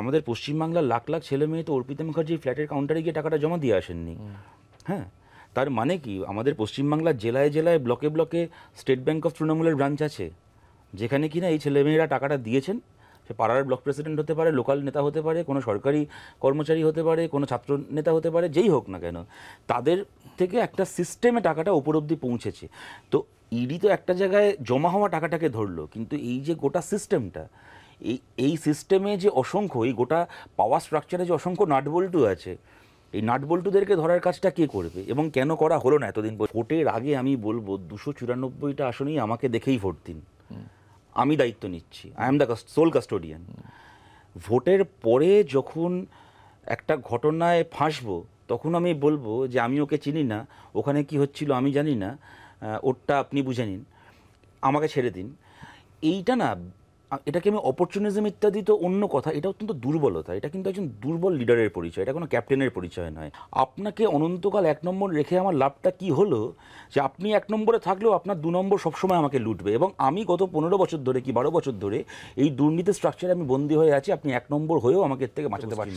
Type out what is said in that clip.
আমাদের পশ্চিমবাংলার লাখ লাখ ছেলে মেয়ে তো অর্পিতা মুখার্জির ফ্ল্যাটের কাউন্টারে গিয়ে টাকাটা জমা দিয়ে আসেননি হ্যাঁ তার মানে কি আমাদের পশ্চিমবাংলার জেলায় জেলায় ব্লকে ব্লকে স্টেট ব্যাঙ্ক অফ তৃণমূলের ব্রাঞ্চ আছে যেখানে কিনা এই ছেলেমেয়েরা টাকাটা দিয়েছেন সে পাড়ার ব্লক প্রেসিডেন্ট হতে পারে লোকাল নেতা হতে পারে কোনো সরকারি কর্মচারী হতে পারে কোনো ছাত্র নেতা হতে পারে যেই হোক না কেন তাদের থেকে একটা সিস্টেমে টাকাটা ওপর অব্দি পৌঁছেছে তো ইডি তো একটা জায়গায় জমা হওয়া টাকাটাকে ধরলো কিন্তু এই যে গোটা সিস্টেমটা এই এই সিস্টেমে যে অসংখ্য এই গোটা পাওয়ার স্ট্রাকচারে যে অসংখ্য নাটবল্টু আছে এই নাটবল্টুদেরকে ধরার কাজটা কে করবে এবং কেন করা হলো না এতদিন ভোটের আগে আমি বলবো দুশো চুরানব্বইটা আসনেই আমাকে দেখেই ভোট দিন আমি দায়িত্ব নিচ্ছি I am the sole custodian ভোটের পরে যখন একটা ঘটনায় ফাঁসবো তখন আমি বলবো যে আমি ওকে চিনি না ওখানে কি হচ্ছিল আমি জানি না ওরটা আপনি বুঝে নিন আমাকে ছেড়ে দিন এইটা না এটাকে আমি অপরচুনিজম ইত্যাদি তো অন্য কথা এটা অত্যন্ত দুর্বলতা এটা কিন্তু একজন দুর্বল লিডারের পরিচয় এটা কোনো ক্যাপ্টেনের পরিচয় নয় আপনাকে অনন্তকাল এক নম্বর রেখে আমার লাভটা কি হলো যে আপনি এক নম্বরে থাকলেও আপনার দু নম্বর সবসময় আমাকে লুটবে এবং আমি গত পনেরো বছর ধরে কি বারো বছর ধরে এই দুর্নীতি স্ট্রাকচারে আমি বন্দী হয়ে আছি আপনি এক নম্বর হয়েও আমাকে এর থেকে বাঁচাতে পারছেন